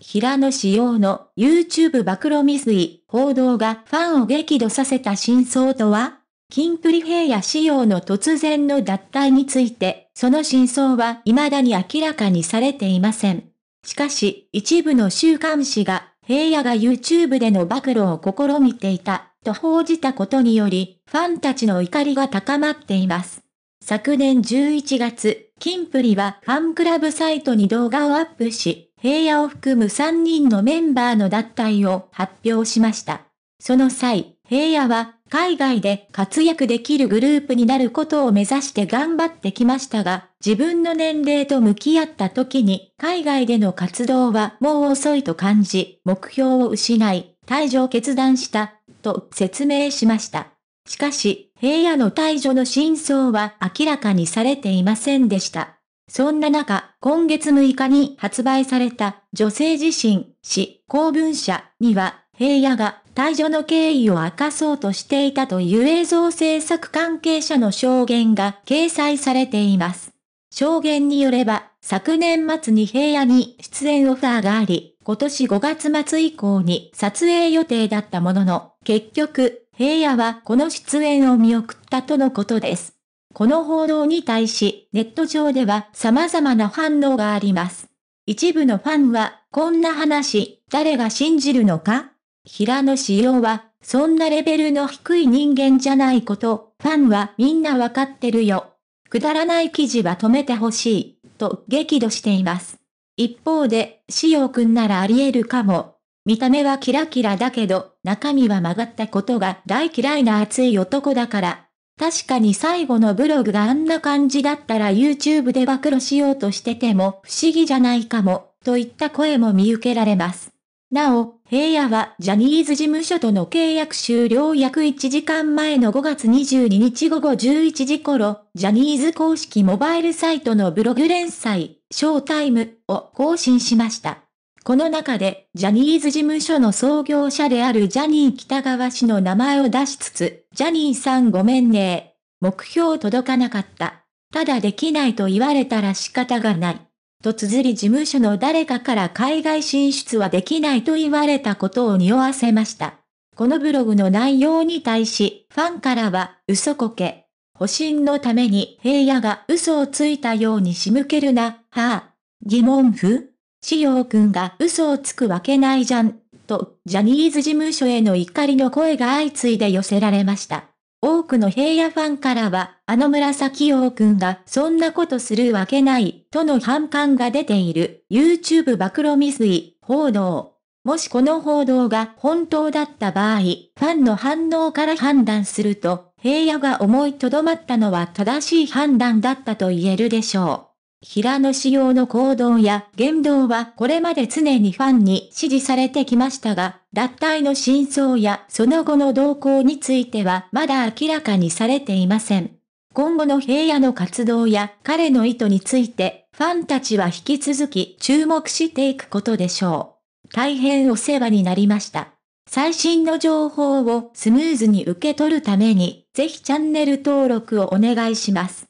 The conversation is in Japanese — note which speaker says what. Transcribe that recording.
Speaker 1: 平野紫耀の YouTube 暴露未遂報道がファンを激怒させた真相とは金プリ平野紫耀の突然の脱退について、その真相は未だに明らかにされていません。しかし、一部の週刊誌が、平野が YouTube での暴露を試みていた、と報じたことにより、ファンたちの怒りが高まっています。昨年11月、金プリはファンクラブサイトに動画をアップし、平野を含む3人のメンバーの脱退を発表しました。その際、平野は海外で活躍できるグループになることを目指して頑張ってきましたが、自分の年齢と向き合った時に海外での活動はもう遅いと感じ、目標を失い、退場を決断した、と説明しました。しかし、平野の退場の真相は明らかにされていませんでした。そんな中、今月6日に発売された女性自身、死、公文社には、平野が退場の経緯を明かそうとしていたという映像制作関係者の証言が掲載されています。証言によれば、昨年末に平野に出演オファーがあり、今年5月末以降に撮影予定だったものの、結局、平野はこの出演を見送ったとのことです。この報道に対し、ネット上では様々な反応があります。一部のファンは、こんな話、誰が信じるのか平野紫耀は、そんなレベルの低い人間じゃないこと、ファンはみんなわかってるよ。くだらない記事は止めてほしい、と激怒しています。一方で、紫耀くんならあり得るかも。見た目はキラキラだけど、中身は曲がったことが大嫌いな熱い男だから、確かに最後のブログがあんな感じだったら YouTube で暴露しようとしてても不思議じゃないかも、といった声も見受けられます。なお、平野はジャニーズ事務所との契約終了約1時間前の5月22日午後11時頃、ジャニーズ公式モバイルサイトのブログ連載、ショータイムを更新しました。この中で、ジャニーズ事務所の創業者であるジャニー北川氏の名前を出しつつ、ジャニーさんごめんね目標届かなかった。ただできないと言われたら仕方がない。と綴り事務所の誰かから海外進出はできないと言われたことを匂わせました。このブログの内容に対し、ファンからは、嘘こけ。保身のために平野が嘘をついたように仕向けるな、はあ。疑問符しようくんが嘘をつくわけないじゃん、と、ジャニーズ事務所への怒りの声が相次いで寄せられました。多くの平野ファンからは、あの紫陽くんがそんなことするわけない、との反感が出ている、YouTube 暴露未遂、報道。もしこの報道が本当だった場合、ファンの反応から判断すると、平野が思いとどまったのは正しい判断だったと言えるでしょう。平野仕様の行動や言動はこれまで常にファンに支持されてきましたが、脱退の真相やその後の動向についてはまだ明らかにされていません。今後の平野の活動や彼の意図について、ファンたちは引き続き注目していくことでしょう。大変お世話になりました。最新の情報をスムーズに受け取るために、ぜひチャンネル登録をお願いします。